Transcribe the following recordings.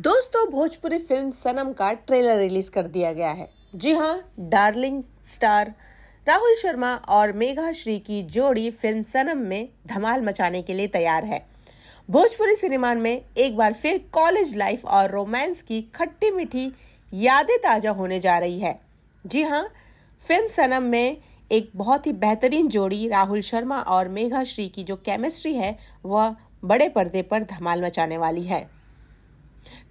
दोस्तों भोजपुरी फिल्म सनम का trailer release कर दिया गया है जी हाँ डार्लिंग स्टार राहुल शर्मा और मेघा श्री की जोड़ी फिल्म सनम में धमाल मचाने के लिए तैयार है भोजपुरी सिनेमा में एक बार फिर कॉलेज लाइफ और रोमांस की खट्टी मीठी यादें ताज़ा होने जा रही है जी हाँ फिल्म सनम में एक बहुत ही बेहतरीन जोड़ी राहुल शर्मा और मेघा श्री की जो केमिस्ट्री है वह बड़े पर्दे पर धमाल मचाने वाली है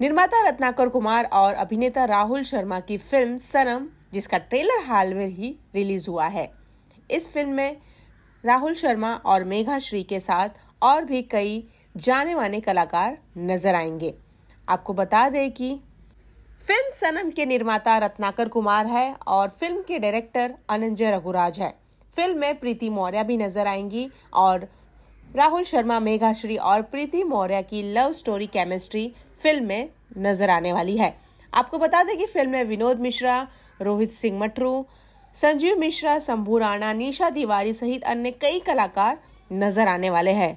निर्माता रत्नाकर कुमार और अभिनेता राहुल शर्मा की फिल्म सनम जिसका ट्रेलर हाल में ही रिलीज हुआ है इस फिल्म में राहुल शर्मा और मेघा श्री के साथ और भी कई जाने माने कलाकार नजर आएंगे आपको बता दें कि फिल्म सनम के निर्माता रत्नाकर कुमार है और फिल्म के डायरेक्टर अनंजय रघुराज है फिल्म में प्रीति मौर्य भी नजर आएंगी और राहुल शर्मा मेघाश्री और प्रीति मौर्य की लव स्टोरी केमिस्ट्री फिल्म में नजर आने वाली है आपको बता दें कि फिल्म में विनोद मिश्रा रोहित सिंह मटरू संजीव मिश्रा शंभू राणा निशा तिवारी सहित अन्य कई कलाकार नजर आने वाले हैं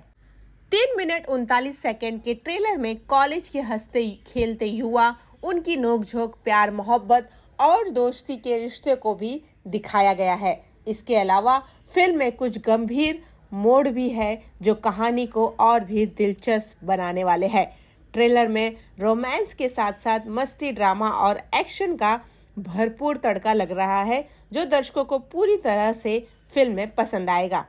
तीन मिनट उनतालीस सेकंड के ट्रेलर में कॉलेज के हंसते खेलते युवा उनकी नोकझोंक प्यार मोहब्बत और दोस्ती के रिश्ते को भी दिखाया गया है इसके अलावा फिल्म में कुछ गंभीर मोड़ भी है जो कहानी को और भी दिलचस्प बनाने वाले हैं ट्रेलर में रोमांस के साथ साथ मस्ती ड्रामा और एक्शन का भरपूर तड़का लग रहा है जो दर्शकों को पूरी तरह से फिल्म में पसंद आएगा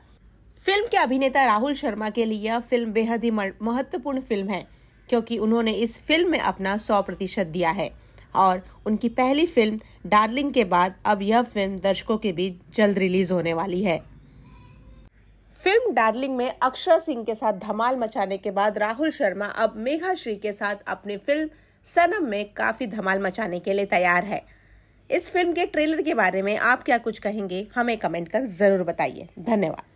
फिल्म के अभिनेता राहुल शर्मा के लिए यह फिल्म बेहद ही महत्वपूर्ण फिल्म है क्योंकि उन्होंने इस फिल्म में अपना सौ प्रतिशत दिया है और उनकी पहली फिल्म डार्लिंग के बाद अब यह फिल्म दर्शकों के बीच जल्द रिलीज होने वाली है फिल्म डार्लिंग में अक्षरा सिंह के साथ धमाल मचाने के बाद राहुल शर्मा अब मेघा श्री के साथ अपनी फिल्म सनम में काफी धमाल मचाने के लिए तैयार है इस फिल्म के ट्रेलर के बारे में आप क्या कुछ कहेंगे हमें कमेंट कर जरूर बताइए धन्यवाद